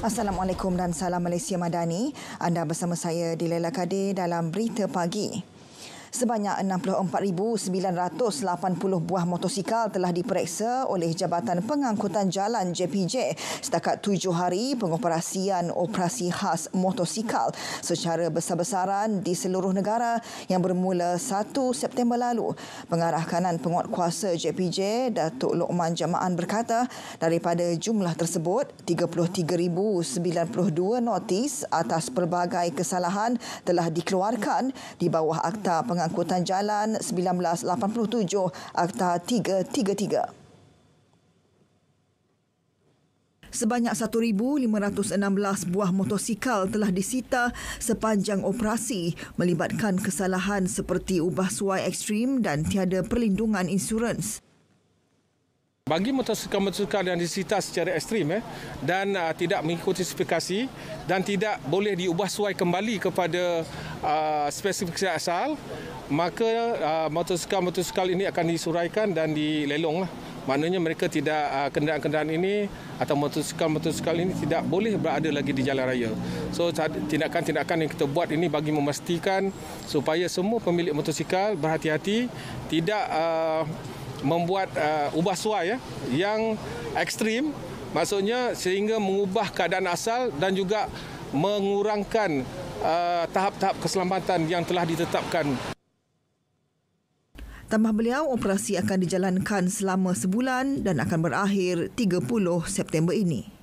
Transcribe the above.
Assalamualaikum dan salam Malaysia Madani. Anda bersama saya di Leila Kadir dalam Berita Pagi. Sebanyak 64,980 buah motosikal telah diperiksa oleh Jabatan Pengangkutan Jalan JPJ setakat tujuh hari pengoperasian operasi khas motosikal secara besar-besaran di seluruh negara yang bermula 1 September lalu. Pengarah kanan penguatkuasa JPJ, Datuk Lokman Jamaan berkata daripada jumlah tersebut, 33,092 notis atas pelbagai kesalahan telah dikeluarkan di bawah Akta Pengangkutan Pengangkutan Jalan 1987 Akta 333. Sebanyak 1,516 buah motosikal telah disita sepanjang operasi melibatkan kesalahan seperti ubah suai ekstrim dan tiada perlindungan insurans. Bagi motosikal-motosikal yang disita secara ekstrim eh, dan uh, tidak mengikuti spesifikasi dan tidak boleh diubah suai kembali kepada Uh, spesifikasi asal maka uh, motosikal-motosikal ini akan disuraikan dan dilelong lah. Maknanya mereka tidak uh, kendaraan-kendaraan ini atau motosikal-motosikal ini tidak boleh berada lagi di jalan raya. So tindakan-tindakan yang kita buat ini bagi memastikan supaya semua pemilik motosikal berhati-hati tidak uh, membuat ubah suai ya, yang ekstrim maksudnya sehingga mengubah keadaan asal dan juga mengurangkan Uh, tahap-tahap keselamatan yang telah ditetapkan. Tambah beliau, operasi akan dijalankan selama sebulan dan akan berakhir 30 September ini.